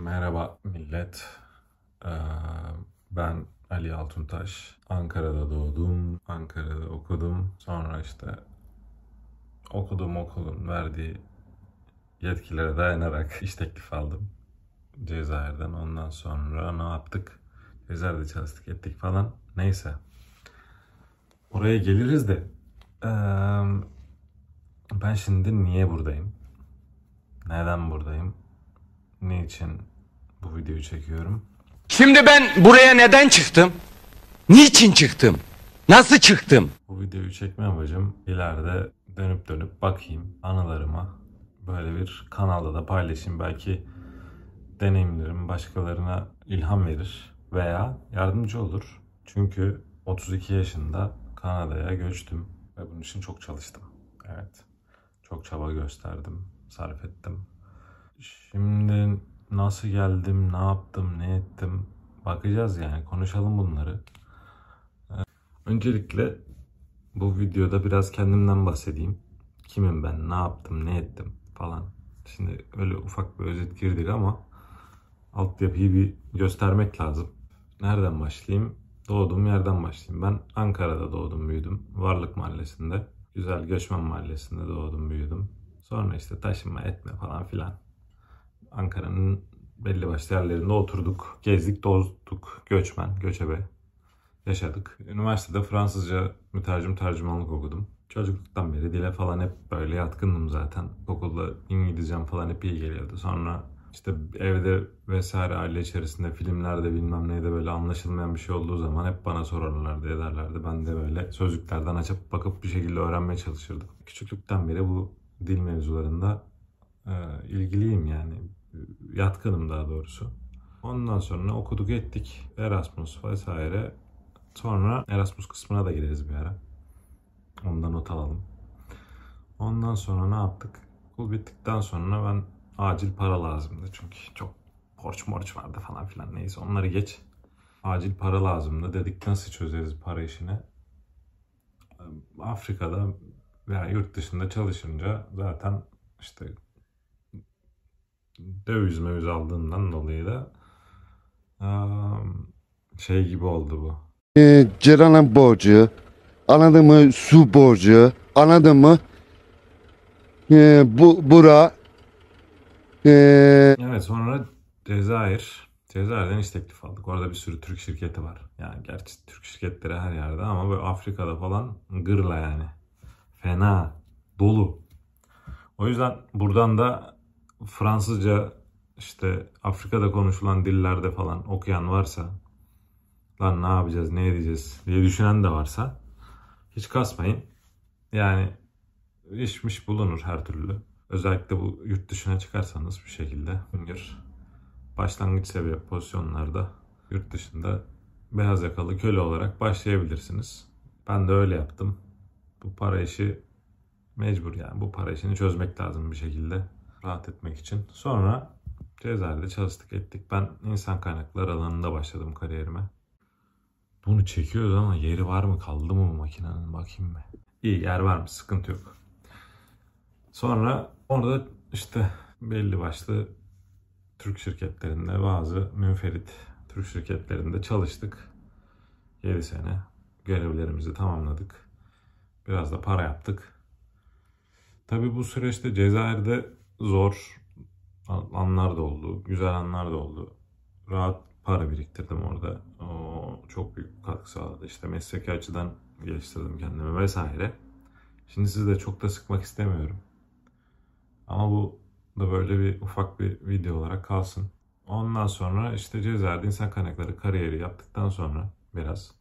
Merhaba millet. Ee, ben Ali Altuntaş. Ankara'da doğdum, Ankara'da okudum. Sonra işte okuduğum okulun verdiği yetkilere dayanarak iş teklifi aldım. Cezayir'den. Ondan sonra ne yaptık? Cezayir'de çalıştık, ettik falan. Neyse. Oraya geliriz de. Ee, ben şimdi niye buradayım? Neden buradayım? Ne için bu videoyu çekiyorum? Şimdi ben buraya neden çıktım? Niçin çıktım? Nasıl çıktım? Bu videoyu çekme amacım ileride dönüp dönüp bakayım anılarıma. Böyle bir kanalda da paylaşayım. Belki deneyimlerim başkalarına ilham verir veya yardımcı olur. Çünkü 32 yaşında Kanada'ya göçtüm ve bunun için çok çalıştım. Evet. Çok çaba gösterdim, sarf ettim. Şimdi nasıl geldim, ne yaptım, ne ettim bakacağız yani konuşalım bunları. Ee, öncelikle bu videoda biraz kendimden bahsedeyim. Kimim ben, ne yaptım, ne ettim falan. Şimdi öyle ufak bir özet girdik ama altyapıyı bir göstermek lazım. Nereden başlayayım? Doğduğum yerden başlayayım. Ben Ankara'da doğdum büyüdüm. Varlık Mahallesi'nde. Güzel Göçmen Mahallesi'nde doğdum büyüdüm. Sonra işte taşınma etme falan filan. Ankara'nın belli başlı yerlerinde oturduk, gezdik, tozduk, göçmen, göçebe yaşadık. Üniversitede Fransızca mütercim tercümanlık okudum. Çocukluktan beri dile falan hep böyle yatkındım zaten. Okulda İngilizcem falan hep iyi geliyordu. Sonra işte evde vesaire aile içerisinde filmlerde bilmem neyde böyle anlaşılmayan bir şey olduğu zaman hep bana sorarlardı ederlerdi. Ben de böyle sözlüklerden açıp bakıp bir şekilde öğrenmeye çalışırdım. Küçüklükten beri bu dil mevzularında e, ilgiliyim yani yatkınım daha doğrusu. Ondan sonra okuduk ettik Erasmus vesaire. Sonra Erasmus kısmına da gireriz bir ara. Ondan not alalım. Ondan sonra ne yaptık? Okul bittikten sonra ben acil para lazımdı. Çünkü çok borç morç vardı falan filan neyse onları geç. Acil para lazımdı. Dedik nasıl çözeriz para işini? Afrika'da veya yurt dışında çalışınca zaten işte döviz meviz aldığından dolayı da şey gibi oldu bu. E, ee, Ceren'in borcu, anladın mı su borcu, anladın mı e, bu, bura. E... Evet sonra Cezayir, Cezayir'den iş teklif aldık. Orada bir sürü Türk şirketi var. Yani gerçi Türk şirketleri her yerde ama böyle Afrika'da falan gırla yani. Fena, dolu. O yüzden buradan da Fransızca işte Afrika'da konuşulan dillerde falan okuyan varsa lan ne yapacağız ne edeceğiz diye düşünen de varsa hiç kasmayın. Yani işmiş bulunur her türlü. Özellikle bu yurt dışına çıkarsanız bir şekilde Hüngür başlangıç seviye pozisyonlarda yurt dışında beyaz yakalı köle olarak başlayabilirsiniz. Ben de öyle yaptım. Bu para işi mecbur yani bu para işini çözmek lazım bir şekilde rahat etmek için. Sonra Cezayir'de çalıştık ettik. Ben insan kaynakları alanında başladım kariyerime. Bunu çekiyoruz ama yeri var mı kaldı mı bu makinenin bakayım mı? İyi yer var mı sıkıntı yok. Sonra orada işte belli başlı Türk şirketlerinde bazı münferit Türk şirketlerinde çalıştık. 7 sene görevlerimizi tamamladık. Biraz da para yaptık. Tabi bu süreçte Cezayir'de zor anlar da oldu. Güzel anlar da oldu. Rahat para biriktirdim orada. O çok büyük katkı sağladı. İşte mesleki açıdan geliştirdim kendimi vesaire. Şimdi sizi de çok da sıkmak istemiyorum. Ama bu da böyle bir ufak bir video olarak kalsın. Ondan sonra işte Cezayir'de insan kaynakları kariyeri yaptıktan sonra biraz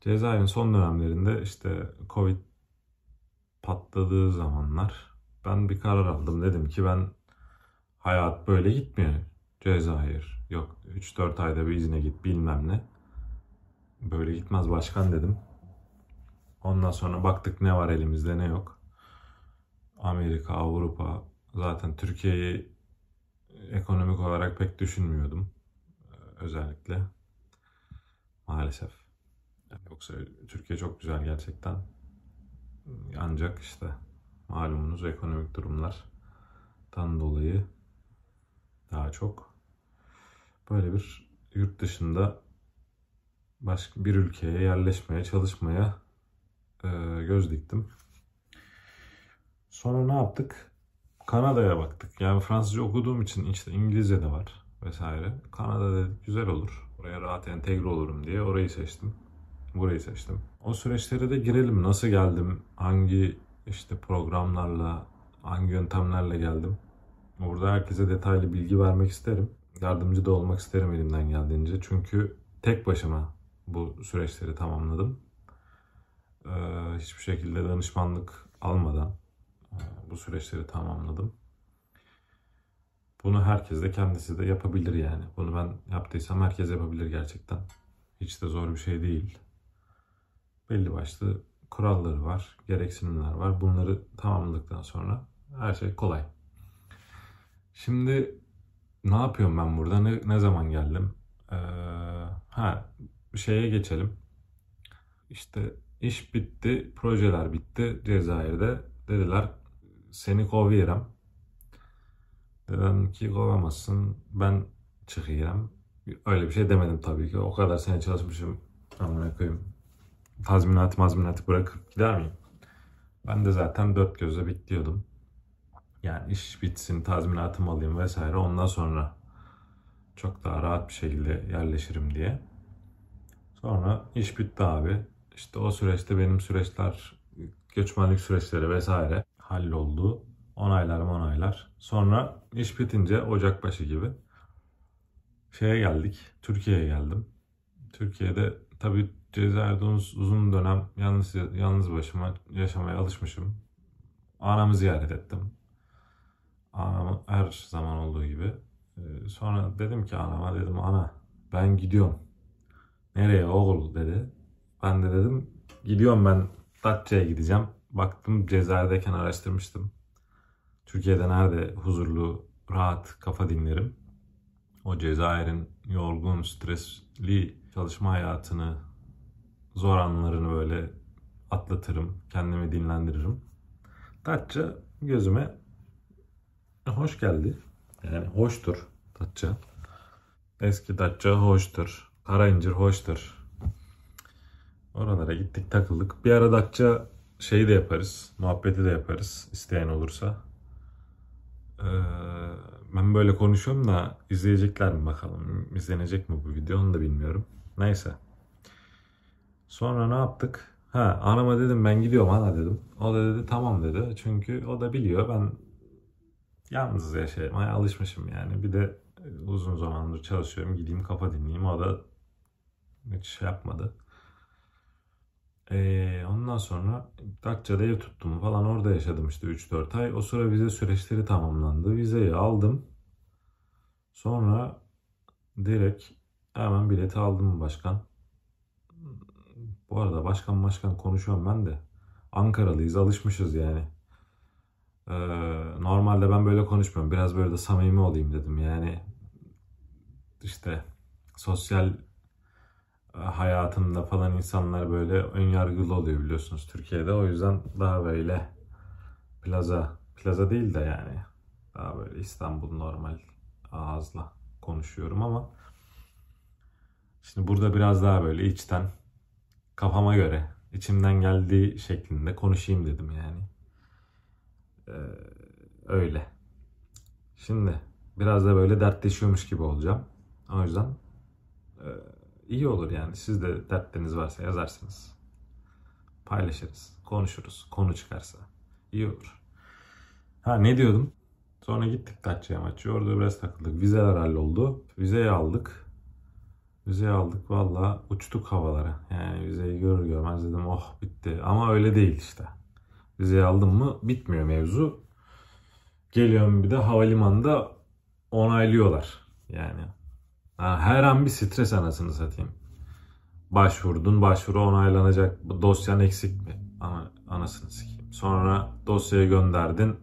Cezayir'in son dönemlerinde işte Covid patladığı zamanlar ben bir karar aldım. Dedim ki ben hayat böyle gitmiyor. Cezayir yok 3-4 ayda bir izine git bilmem ne. Böyle gitmez başkan dedim. Ondan sonra baktık ne var elimizde ne yok. Amerika, Avrupa zaten Türkiye'yi ekonomik olarak pek düşünmüyordum e, özellikle. Maalesef. Yoksa Türkiye çok güzel gerçekten. Ancak işte malumunuz ekonomik durumlardan dolayı daha çok böyle bir yurt dışında başka bir ülkeye yerleşmeye çalışmaya e, göz diktim. Sonra ne yaptık? Kanada'ya baktık. Yani Fransızca okuduğum için işte İngilizce de var vesaire. Kanada dedik güzel olur. Oraya rahat entegre olurum diye orayı seçtim. Burayı seçtim. O süreçlere de girelim. Nasıl geldim? Hangi işte programlarla, hangi yöntemlerle geldim. Burada herkese detaylı bilgi vermek isterim. Yardımcı da olmak isterim elimden geldiğince. Çünkü tek başıma bu süreçleri tamamladım. Ee, hiçbir şekilde danışmanlık almadan e, bu süreçleri tamamladım. Bunu herkes de kendisi de yapabilir yani. Bunu ben yaptıysam herkes yapabilir gerçekten. Hiç de zor bir şey değil. Belli başlı kuralları var, gereksinimler var. Bunları tamamladıktan sonra her şey kolay. Şimdi ne yapıyorum ben burada? Ne, ne zaman geldim? Ee, ha şeye geçelim. İşte iş bitti, projeler bitti Cezayir'de. Dediler seni kovuyorum. Dedim ki kovamazsın. Ben çıkıyorum. Öyle bir şey demedim tabii ki. O kadar sene çalışmışım. Amına koyayım tazminat mazminatı bırakıp gider miyim? Ben de zaten dört gözle bekliyordum. Yani iş bitsin, tazminatımı alayım vesaire. Ondan sonra çok daha rahat bir şekilde yerleşirim diye. Sonra iş bitti abi. İşte o süreçte benim süreçler, göçmenlik süreçleri vesaire halloldu. Onaylar onaylar. Sonra iş bitince Ocak başı gibi şeye geldik. Türkiye'ye geldim. Türkiye'de tabii Cezayir'de uzun dönem yalnız, yalnız başıma yaşamaya alışmışım. Anamı ziyaret ettim. Anamı her zaman olduğu gibi. Ee, sonra dedim ki anama dedim ana ben gidiyorum. Nereye oğul dedi. Ben de dedim gidiyorum ben Datça'ya gideceğim. Baktım Cezayir'deyken araştırmıştım. Türkiye'de nerede huzurlu, rahat kafa dinlerim. O Cezayir'in yorgun, stresli çalışma hayatını zor anlarını böyle atlatırım, kendimi dinlendiririm. Datça gözüme e, hoş geldi. Yani hoştur Datça. Eski Datça hoştur. Kara incir hoştur. Oralara gittik takıldık. Bir ara Datça şeyi de yaparız. Muhabbeti de yaparız isteyen olursa. Ee, ben böyle konuşuyorum da izleyecekler mi bakalım? İzlenecek mi bu video onu da bilmiyorum. Neyse. Sonra ne yaptık? Ha anama dedim ben gidiyorum ana dedim. O da dedi tamam dedi. Çünkü o da biliyor ben yalnız yaşamaya alışmışım yani. Bir de uzun zamandır çalışıyorum gideyim kafa dinleyeyim. O da hiç şey yapmadı. Ee, ondan sonra Datça'da ev tuttum falan orada yaşadım işte 3-4 ay. O sıra vize süreçleri tamamlandı. Vizeyi aldım. Sonra direkt hemen bileti aldım başkan. Bu arada başkan başkan konuşuyorum ben de. Ankaralıyız alışmışız yani. Ee, normalde ben böyle konuşmuyorum. Biraz böyle de samimi olayım dedim. Yani işte sosyal e, hayatında falan insanlar böyle ön yargılı oluyor biliyorsunuz Türkiye'de. O yüzden daha böyle plaza, plaza değil de yani daha böyle İstanbul normal ağızla konuşuyorum ama şimdi burada biraz daha böyle içten kafama göre, içimden geldiği şeklinde konuşayım dedim yani. Ee, öyle. Şimdi biraz da böyle dertleşiyormuş gibi olacağım. O yüzden e, iyi olur yani. Siz de dertleriniz varsa yazarsınız. Paylaşırız, konuşuruz. Konu çıkarsa iyi olur. Ha ne diyordum? Sonra gittik Datça'ya maçı. Orada biraz takıldık. Vizeler halloldu. Vizeyi aldık. Vizeyi aldık valla uçtuk havalara. Yani vizeyi görür görmez dedim oh bitti. Ama öyle değil işte. Vizeyi aldım mı bitmiyor mevzu. Geliyorum bir de havalimanında onaylıyorlar. Yani her an bir stres anasını satayım. Başvurdun, başvuru onaylanacak. Dosyan eksik mi? Ama anasını sikeyim. Sonra dosyayı gönderdin.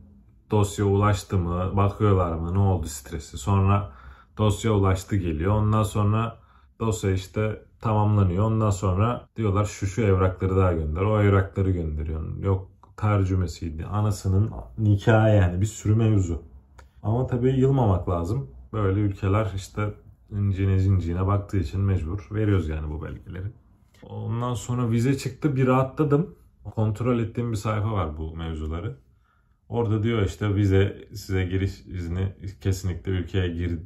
Dosya ulaştı mı? Bakıyorlar mı? Ne oldu stresi? Sonra dosya ulaştı geliyor. Ondan sonra Dosya işte tamamlanıyor. Ondan sonra diyorlar şu şu evrakları daha gönder. O evrakları gönderiyorsun. Yok tercümesiydi. Anasının nikahı yani bir sürü mevzu. Ama tabii yılmamak lazım. Böyle ülkeler işte incine zincine baktığı için mecbur veriyoruz yani bu belgeleri. Ondan sonra vize çıktı bir rahatladım. Kontrol ettiğim bir sayfa var bu mevzuları. Orada diyor işte vize size giriş izni kesinlikle ülkeye gir,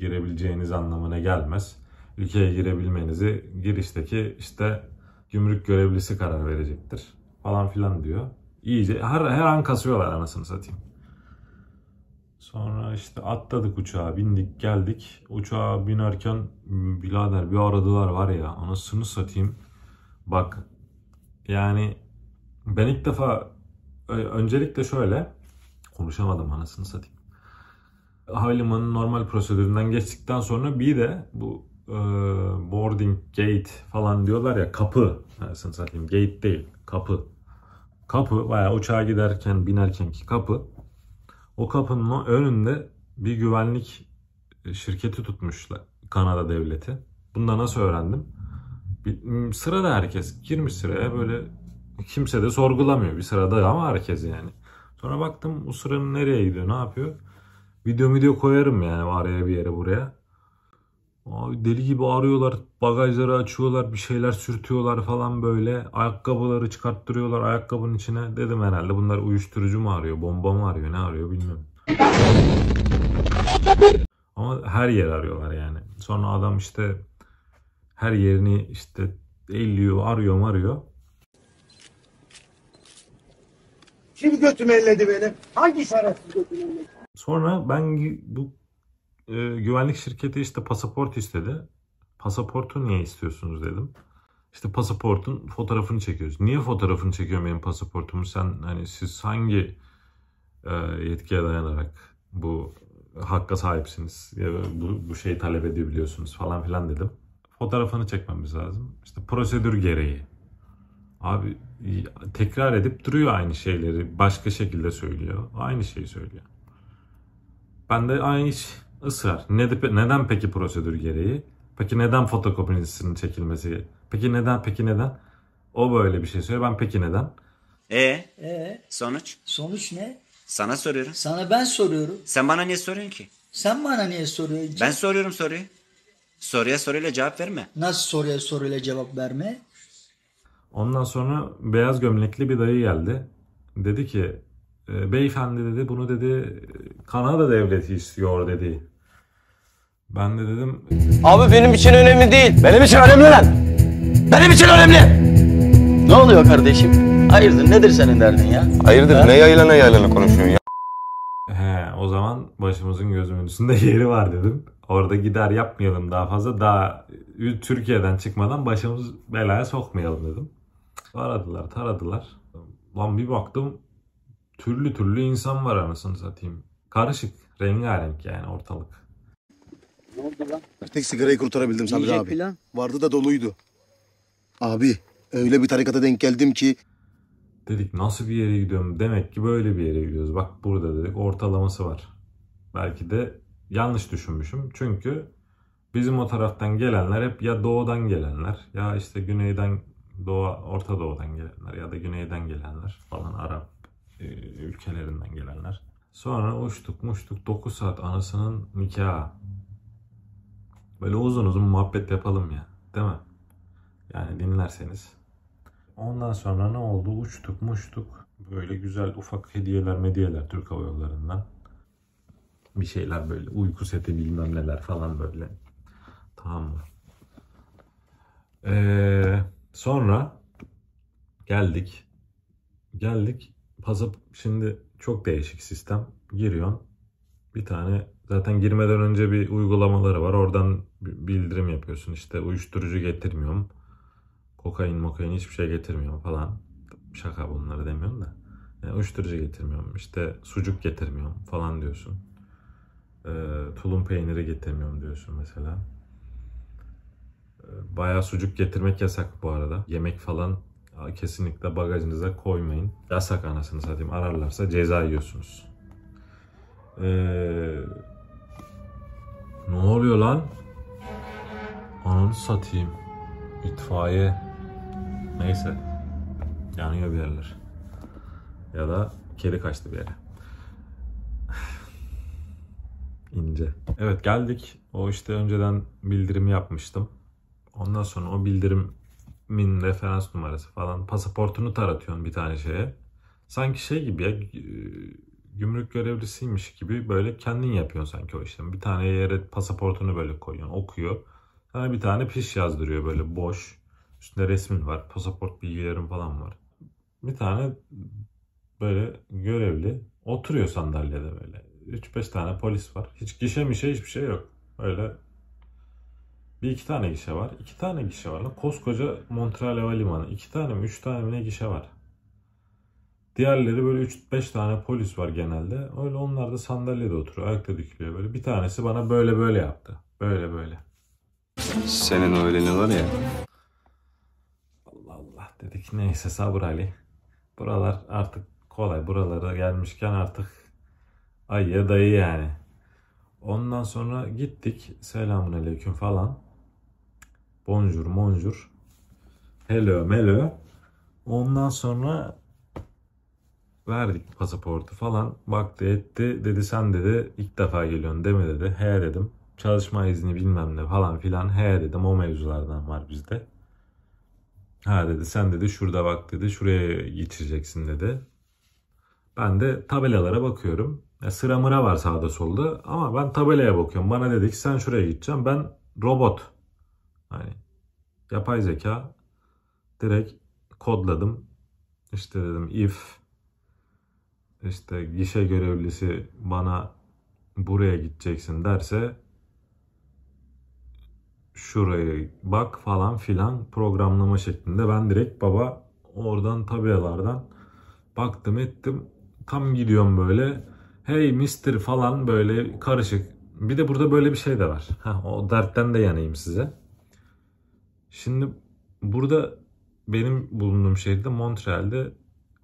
girebileceğiniz anlamına gelmez ülkeye girebilmenizi girişteki işte gümrük görevlisi karar verecektir falan filan diyor. İyice her, her an kasıyorlar anasını satayım. Sonra işte atladık uçağa bindik geldik. Uçağa binerken birader bir aradılar var ya anasını satayım. Bak yani ben ilk defa öncelikle şöyle konuşamadım anasını satayım. Havalimanının normal prosedüründen geçtikten sonra bir de bu e, boarding gate falan diyorlar ya kapı. Nasıl satayım gate değil kapı. Kapı veya uçağa giderken binerken ki kapı. O kapının önünde bir güvenlik şirketi tutmuşlar Kanada devleti. Bunu da nasıl öğrendim? Bir, sırada herkes girmiş sıraya böyle kimse de sorgulamıyor bir sırada ama herkes yani. Sonra baktım o sıranın nereye gidiyor ne yapıyor? Video video koyarım yani araya bir yere buraya deli gibi arıyorlar, bagajları açıyorlar, bir şeyler sürtüyorlar falan böyle. Ayakkabıları çıkarttırıyorlar ayakkabının içine. Dedim herhalde bunlar uyuşturucu mu arıyor, bomba mı arıyor, ne arıyor bilmiyorum. Ama her yer arıyorlar yani. Sonra adam işte her yerini işte elliyor, arıyor, arıyor. Kim götüm elledi benim? Hangi şerefsiz götüm elledi? Sonra ben bu e, güvenlik şirketi işte pasaport istedi. Pasaportu niye istiyorsunuz dedim. İşte pasaportun fotoğrafını çekiyoruz. Niye fotoğrafını çekiyorum benim pasaportumu? Sen hani siz hangi e, yetkiye dayanarak bu hakka sahipsiniz. Ya bu, bu şeyi talep edebiliyorsunuz falan filan dedim. Fotoğrafını çekmemiz lazım. İşte prosedür gereği. Abi tekrar edip duruyor aynı şeyleri. Başka şekilde söylüyor. Aynı şeyi söylüyor. Ben de aynı iş şey- ısrar. Ne, neden peki prosedür gereği? Peki neden fotokopisinin çekilmesi? Peki neden? Peki neden? O böyle bir şey söylüyor. Ben peki neden? E, e sonuç? Sonuç ne? Sana soruyorum. Sana ben soruyorum. Sen bana niye soruyorsun ki? Sen bana niye soruyorsun? Ben soruyorum soruyu. Soruya soruyla cevap verme. Nasıl soruya soruyla cevap verme? Ondan sonra beyaz gömlekli bir dayı geldi. Dedi ki e, beyefendi dedi bunu dedi Kanada devleti istiyor dedi. Ben de dedim... Abi benim için önemli değil. Benim için önemli lan. Benim için önemli. Ne oluyor kardeşim? Hayırdır nedir senin derdin ya? Hayırdır ha? ne yayla ne yaylana konuşuyorsun ya? He o zaman başımızın gözümün üstünde yeri var dedim. Orada gider yapmayalım daha fazla. Daha Türkiye'den çıkmadan başımız belaya sokmayalım dedim. Aradılar taradılar. Lan bir baktım türlü türlü insan var anasını satayım. Karışık rengarenk yani ortalık. Ne oldu lan? Tek sigarayı kurtarabildim Sabri abi. plan? Vardı da doluydu. Abi öyle bir tarikata denk geldim ki Dedik nasıl bir yere gidiyorum? Demek ki böyle bir yere gidiyoruz. Bak burada dedik ortalaması var. Belki de yanlış düşünmüşüm. Çünkü bizim o taraftan gelenler hep ya doğudan gelenler ya işte güneyden doğa orta doğudan gelenler ya da güneyden gelenler falan Arap e, ülkelerinden gelenler. Sonra uçtuk muştuk 9 saat anasının nikahı. Böyle uzun uzun muhabbet yapalım ya. Değil mi? Yani dinlerseniz. Ondan sonra ne oldu? Uçtuk muştuk. Böyle güzel ufak hediyeler medyeler Türk Hava Yolları'ndan. Bir şeyler böyle uyku seti bilmem neler falan böyle. Tamam mı? Ee, sonra geldik. Geldik. Pazap şimdi çok değişik sistem. Giriyorsun. Bir tane Zaten girmeden önce bir uygulamaları var. Oradan bildirim yapıyorsun. İşte uyuşturucu getirmiyorum. Kokain mokain hiçbir şey getirmiyorum falan. Şaka bunları demiyorum da. Yani e, uyuşturucu getirmiyorum. İşte sucuk getirmiyorum falan diyorsun. E, tulum peyniri getirmiyorum diyorsun mesela. E, bayağı sucuk getirmek yasak bu arada. Yemek falan kesinlikle bagajınıza koymayın. Yasak anasını satayım. Ararlarsa ceza yiyorsunuz. Eee ne oluyor lan? Ananı satayım. İtfaiye. Neyse. Yanıyor bir yerler. Ya da kedi kaçtı bir yere. İnce. Evet geldik. O işte önceden bildirimi yapmıştım. Ondan sonra o bildirimin referans numarası falan pasaportunu taratıyorsun bir tane şeye. Sanki şey gibi ya gümrük görevlisiymiş gibi böyle kendin yapıyorsun sanki o işlemi. Bir tane yere pasaportunu böyle koyuyorsun, okuyor. Sana bir tane piş yazdırıyor böyle boş. Üstünde resmin var, pasaport bilgilerin falan var. Bir tane böyle görevli oturuyor sandalyede böyle. 3-5 tane polis var. Hiç gişe mişe hiçbir şey yok. Öyle bir iki tane gişe var. iki tane gişe var. Koskoca Montreal Havalimanı. iki tane mi? Üç tane mi ne gişe var? Diğerleri böyle 3-5 tane polis var genelde. Öyle onlar da sandalyede oturuyor, ayakta dikiliyor böyle. Bir tanesi bana böyle böyle yaptı. Böyle böyle. Senin öğleni var ya. Allah Allah dedik neyse sabır Ali. Buralar artık kolay. Buralara gelmişken artık ay ya dayı yani. Ondan sonra gittik. Selamun aleyküm falan. Bonjour monjour. Hello melo. Ondan sonra Verdik pasaportu falan. baktı etti. Dedi sen dedi ilk defa geliyorsun değil dedi. He dedim. Çalışma izni bilmem ne falan filan. He dedim o mevzulardan var bizde. Ha dedi sen dedi şurada bak dedi şuraya geçireceksin dedi. Ben de tabelalara bakıyorum. E, sıra mıra var sağda solda ama ben tabelaya bakıyorum. Bana dedi ki sen şuraya gideceğim. Ben robot. Hani yapay zeka direkt kodladım. İşte dedim if işte gişe görevlisi bana buraya gideceksin derse şurayı bak falan filan programlama şeklinde ben direkt baba oradan tabelalardan baktım ettim tam gidiyorum böyle hey mister falan böyle karışık bir de burada böyle bir şey de var Heh, o dertten de yanayım size şimdi burada benim bulunduğum şehirde Montreal'de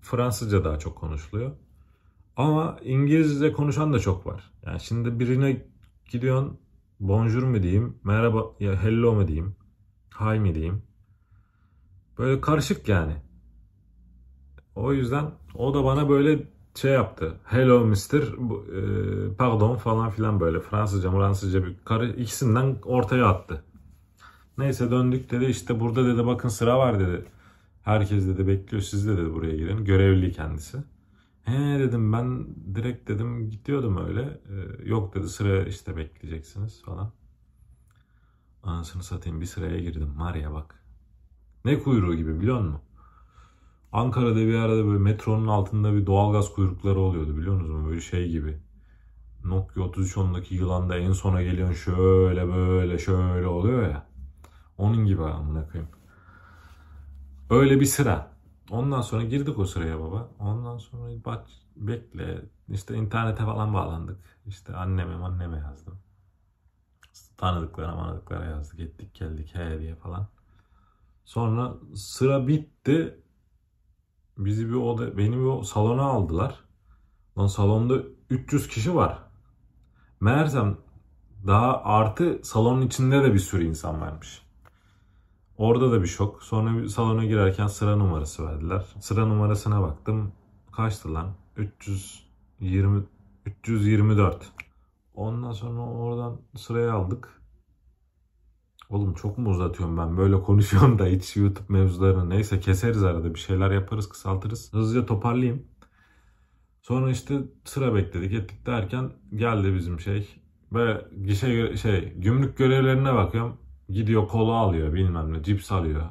Fransızca daha çok konuşuluyor ama İngilizce konuşan da çok var. Yani şimdi birine gidiyorsun bonjour mu diyeyim, merhaba ya hello mu diyeyim, hi mi diyeyim. Böyle karışık yani. O yüzden o da bana böyle şey yaptı. Hello mister, e, pardon falan filan böyle Fransızca, Fransızca bir karı ikisinden ortaya attı. Neyse döndük dedi işte burada dedi bakın sıra var dedi. Herkes dedi bekliyor siz de dedi buraya girin. Görevli kendisi. He dedim ben direkt dedim gidiyordum öyle. Ee, yok dedi sıra işte bekleyeceksiniz falan. Anasını satayım bir sıraya girdim Maria bak. Ne kuyruğu gibi biliyor musun? Ankara'da bir arada böyle metronun altında bir doğalgaz kuyrukları oluyordu biliyor musunuz? Böyle şey gibi. Nokia 3310'daki yılanda en sona geliyorsun şöyle böyle şöyle oluyor ya. Onun gibi amına koyayım. Öyle bir sıra. Ondan sonra girdik o sıraya baba. Ondan sonra bak bekle. İşte internete falan bağlandık. İşte anneme anneme yazdım. Tanıdıklara manıdıklara yazdık. Gittik geldik he diye falan. Sonra sıra bitti. Bizi bir oda, beni bir salona aldılar. Lan salonda 300 kişi var. Meğersem daha artı salonun içinde de bir sürü insan varmış. Orada da bir şok. Sonra bir salona girerken sıra numarası verdiler. Sıra numarasına baktım. Kaçtı lan? 320 324. Ondan sonra oradan sıraya aldık. Oğlum çok mu uzatıyorum ben böyle konuşuyorum da hiç YouTube mevzularını neyse keseriz arada bir şeyler yaparız kısaltırız. Hızlıca toparlayayım. Sonra işte sıra bekledik ettik derken geldi bizim şey. Ve gişe şey gümrük görevlerine bakıyorum. Gidiyor kola alıyor bilmem ne cips alıyor.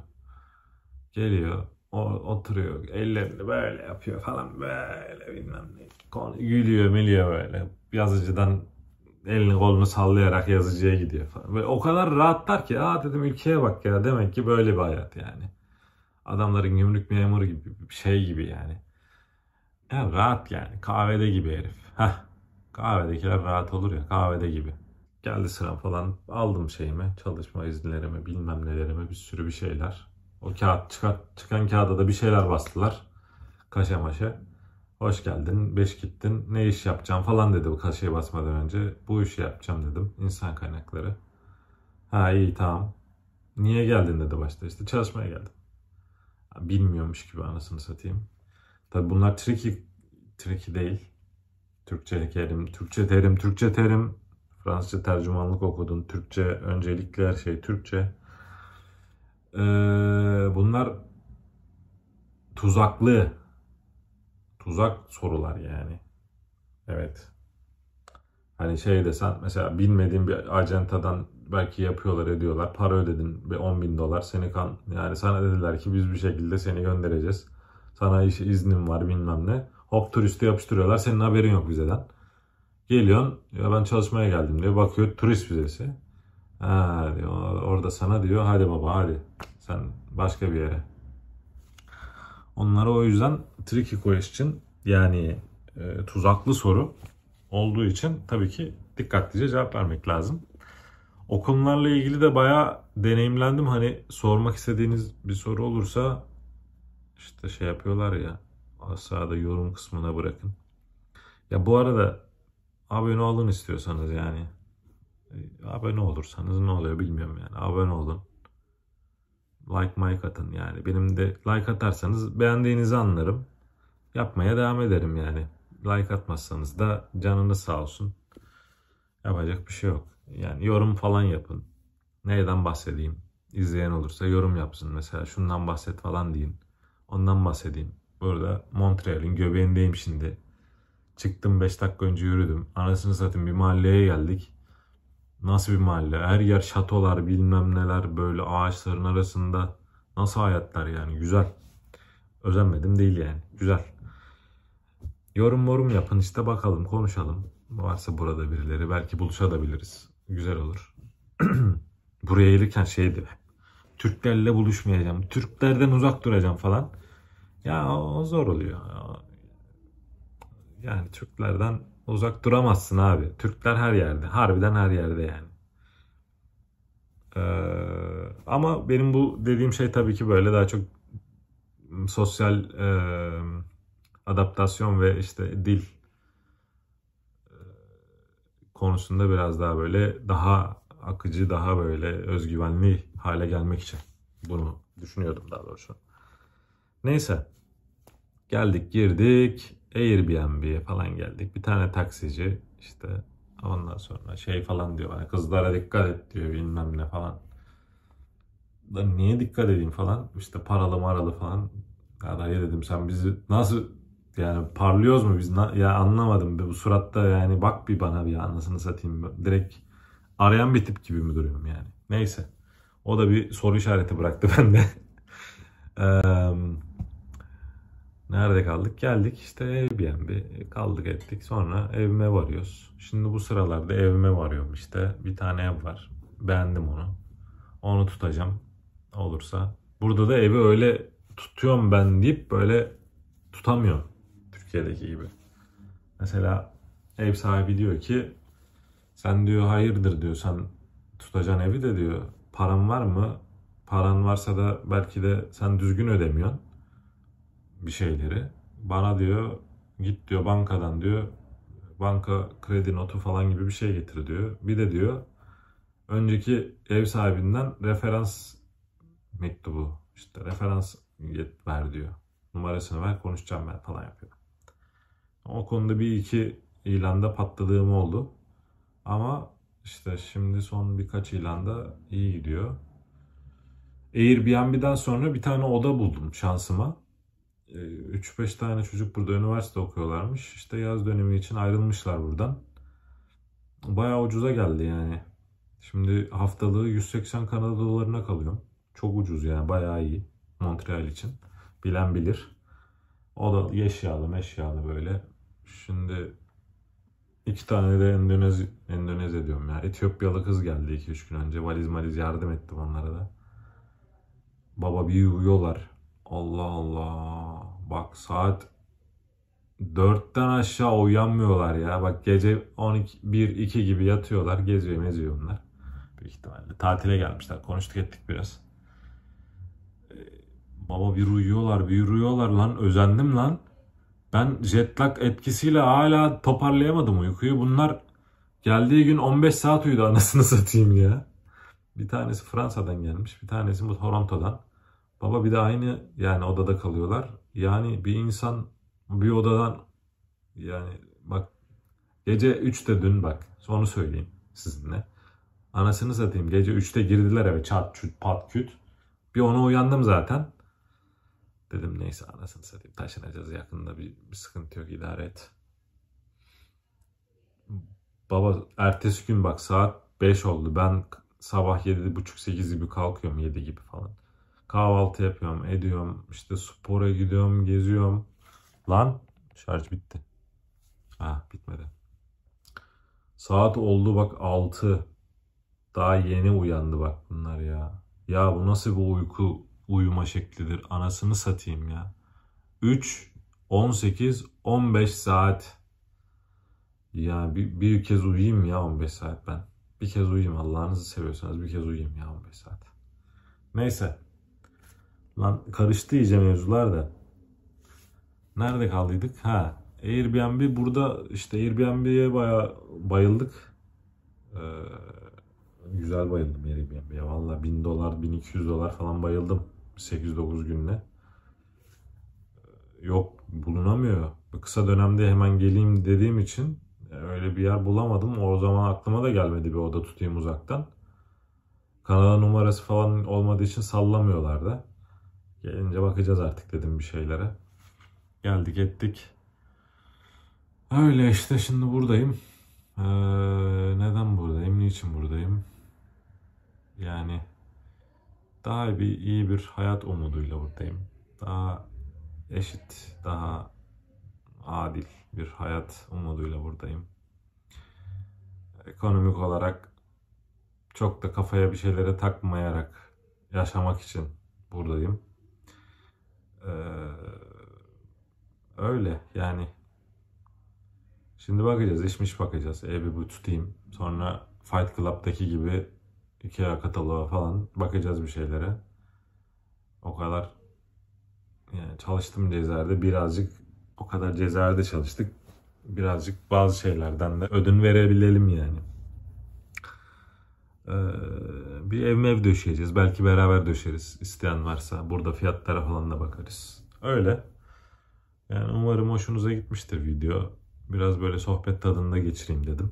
Geliyor o, oturuyor ellerini böyle yapıyor falan böyle bilmem ne. Gülüyor miliyor böyle yazıcıdan elini kolunu sallayarak yazıcıya gidiyor falan. Böyle o kadar rahatlar ki aa dedim ülkeye bak ya demek ki böyle bir hayat yani. Adamların gümrük memuru gibi bir şey gibi yani. Ya rahat yani kahvede gibi herif. Heh. Kahvedekiler rahat olur ya kahvede gibi. Geldi sıram falan. Aldım şeyimi, çalışma izinlerimi, bilmem nelerimi, bir sürü bir şeyler. O kağıt çıkan, çıkan kağıda da bir şeyler bastılar. Kaşa maşa. Hoş geldin, beş gittin, ne iş yapacağım falan dedi bu kaşeye basmadan önce. Bu işi yapacağım dedim, insan kaynakları. Ha iyi tamam. Niye geldin dedi başta işte çalışmaya geldim. Bilmiyormuş gibi anasını satayım. Tabi bunlar tricky, tricky değil. Türkçe terim, Türkçe terim, Türkçe terim Fransızca tercümanlık okudun. Türkçe öncelikle her şey Türkçe. Ee, bunlar tuzaklı tuzak sorular yani. Evet. Hani şey desen mesela bilmediğin bir acentadan belki yapıyorlar ediyorlar. Para ödedin ve 10 bin dolar seni kan yani sana dediler ki biz bir şekilde seni göndereceğiz. Sana iş iznim var bilmem ne. Hop turisti yapıştırıyorlar senin haberin yok vizeden. Geliyorsun ya ben çalışmaya geldim diye bakıyor turist vizesi. Ha diyor orada sana diyor hadi baba hadi sen başka bir yere. Onlara o yüzden tricky question yani e, tuzaklı soru olduğu için tabii ki dikkatlice cevap vermek lazım. O konularla ilgili de bayağı deneyimlendim. Hani sormak istediğiniz bir soru olursa işte şey yapıyorlar ya aşağıda yorum kısmına bırakın. Ya bu arada abone olun istiyorsanız yani. E, abone olursanız ne oluyor bilmiyorum yani. Abone olun. Like like atın yani. Benim de like atarsanız beğendiğinizi anlarım. Yapmaya devam ederim yani. Like atmazsanız da canınız sağ olsun. Yapacak bir şey yok. Yani yorum falan yapın. Neyden bahsedeyim? İzleyen olursa yorum yapsın. Mesela şundan bahset falan deyin. Ondan bahsedeyim. Burada Montreal'in göbeğindeyim şimdi. Çıktım 5 dakika önce yürüdüm. Anasını satayım bir mahalleye geldik. Nasıl bir mahalle? Her yer şatolar bilmem neler böyle ağaçların arasında. Nasıl hayatlar yani güzel. Özenmedim değil yani güzel. Yorum morum yapın işte bakalım konuşalım. Varsa burada birileri belki buluşabiliriz. Güzel olur. Buraya gelirken şeydi Türklerle buluşmayacağım. Türklerden uzak duracağım falan. Ya o zor oluyor. Yani Türklerden uzak duramazsın abi. Türkler her yerde. Harbiden her yerde yani. Ee, ama benim bu dediğim şey tabii ki böyle daha çok sosyal e, adaptasyon ve işte dil e, konusunda biraz daha böyle daha akıcı, daha böyle özgüvenli hale gelmek için bunu düşünüyordum daha doğrusu. Neyse. Geldik, girdik. Airbnb'ye falan geldik. Bir tane taksici işte ondan sonra şey falan diyor bana kızlara dikkat et diyor bilmem ne falan. Da niye dikkat edeyim falan işte paralı maralı falan. Ya da ya dedim sen bizi nasıl yani parlıyoruz mu biz ya anlamadım bu suratta yani bak bir bana bir anasını satayım direkt arayan bir tip gibi mi duruyorum yani neyse o da bir soru işareti bıraktı bende. um, Nerede kaldık? Geldik işte Airbnb kaldık ettik. Sonra evime varıyoruz. Şimdi bu sıralarda evime varıyorum işte. Bir tane ev var. Beğendim onu. Onu tutacağım. Olursa. Burada da evi öyle tutuyorum ben deyip böyle tutamıyor. Türkiye'deki gibi. Mesela ev sahibi diyor ki sen diyor hayırdır diyor sen tutacaksın evi de diyor paran var mı? Paran varsa da belki de sen düzgün ödemiyorsun bir şeyleri. Bana diyor git diyor bankadan diyor banka kredi notu falan gibi bir şey getir diyor. Bir de diyor önceki ev sahibinden referans mektubu işte referans ver diyor. Numarasını ver konuşacağım ben falan yapıyor. O konuda bir iki ilanda patladığım oldu. Ama işte şimdi son birkaç ilanda iyi gidiyor. Airbnb'den sonra bir tane oda buldum şansıma. 3-5 e, tane çocuk burada üniversite okuyorlarmış. İşte yaz dönemi için ayrılmışlar buradan. Bayağı ucuza geldi yani. Şimdi haftalığı 180 Kanada dolarına kalıyorum. Çok ucuz yani bayağı iyi. Montreal için. Bilen bilir. O da eşyalı meşyalı böyle. Şimdi iki tane de Endonez Endonezya diyorum ya. Etiyopyalı kız geldi 2-3 gün önce. Valiz maliz yardım ettim onlara da. Baba bir uyuyorlar. Allah Allah. Bak saat 4'ten aşağı uyanmıyorlar ya. Bak gece 12, 1, 2 gibi yatıyorlar. Geziyor meziyor bunlar. Büyük ihtimalle. Tatile gelmişler. Konuştuk ettik biraz. Ee, baba bir uyuyorlar bir uyuyorlar lan. Özendim lan. Ben jet lag etkisiyle hala toparlayamadım uykuyu. Bunlar geldiği gün 15 saat uyudu anasını satayım ya. Bir tanesi Fransa'dan gelmiş. Bir tanesi bu Toronto'dan. Baba bir de aynı yani odada kalıyorlar. Yani bir insan bir odadan yani bak gece 3'te dün bak onu söyleyeyim sizinle. Anasını satayım gece 3'te girdiler eve çat çut pat küt. Bir ona uyandım zaten. Dedim neyse anasını satayım taşınacağız yakında bir, bir sıkıntı yok idare et. Baba ertesi gün bak saat 5 oldu ben sabah 7.30-8 gibi kalkıyorum 7 gibi falan. Kahvaltı yapıyorum, ediyorum. işte spora gidiyorum, geziyorum. Lan şarj bitti. Ah bitmedi. Saat oldu bak 6. Daha yeni uyandı bak bunlar ya. Ya bu nasıl bir uyku uyuma şeklidir? Anasını satayım ya. 3, 18, 15 saat. Ya bir, bir kez uyuyayım ya 15 saat ben. Bir kez uyuyayım Allah'ınızı seviyorsanız bir kez uyuyayım ya 15 saat. Neyse. Lan karıştı iyice mevzular da. Nerede kaldıydık? Ha. Airbnb burada işte Airbnb'ye baya bayıldık. Ee, güzel bayıldım Airbnb'ye. Valla 1000 dolar 1200 dolar falan bayıldım. 8-9 günle. Ee, yok bulunamıyor. Kısa dönemde hemen geleyim dediğim için e, öyle bir yer bulamadım. O zaman aklıma da gelmedi bir oda tutayım uzaktan. Kanada numarası falan olmadığı için sallamıyorlar da. Gelince bakacağız artık dedim bir şeylere. Geldik ettik. Öyle işte şimdi buradayım. Ee, neden buradayım? Niçin buradayım? Yani daha bir iyi bir hayat umuduyla buradayım. Daha eşit, daha adil bir hayat umuduyla buradayım. Ekonomik olarak çok da kafaya bir şeylere takmayarak yaşamak için buradayım. Ee, öyle yani. Şimdi bakacağız, işmiş bakacağız. E bir bu tutayım. Sonra Fight Club'daki gibi IKEA kataloğu falan bakacağız bir şeylere. O kadar yani çalıştım Cezer'de birazcık o kadar Cezer'de çalıştık. Birazcık bazı şeylerden de ödün verebilelim yani. Ee, bir ev mev döşeyeceğiz. Belki beraber döşeriz isteyen varsa. Burada fiyatlara falan da bakarız. Öyle. Yani umarım hoşunuza gitmiştir video. Biraz böyle sohbet tadında geçireyim dedim.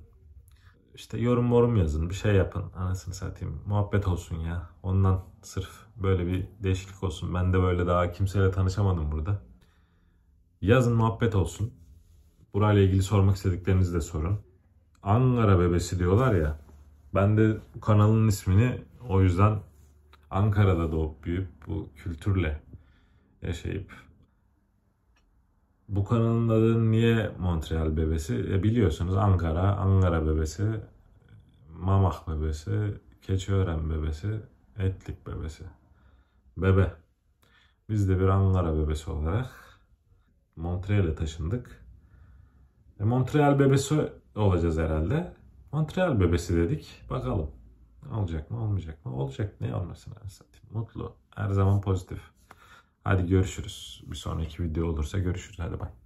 İşte yorum morum yazın, bir şey yapın. Anasını satayım. Muhabbet olsun ya. Ondan sırf böyle bir değişiklik olsun. Ben de böyle daha kimseyle tanışamadım burada. Yazın muhabbet olsun. Burayla ilgili sormak istediklerinizi de sorun. Ankara bebesi diyorlar ya. Ben de kanalın ismini o yüzden Ankara'da doğup büyüyüp bu kültürle yaşayıp bu kanalın adı niye Montreal bebesi? E biliyorsunuz Ankara, Ankara bebesi, Mamak bebesi, Keçiören bebesi, Etlik bebesi. Bebe. Biz de bir Ankara bebesi olarak Montreal'e taşındık. E Montreal bebesi olacağız herhalde. Montreal bebesi dedik. Bakalım. Olacak mı olmayacak mı? Olacak ne olmasın satayım. Mutlu. Her zaman pozitif. Hadi görüşürüz. Bir sonraki video olursa görüşürüz. Hadi bay.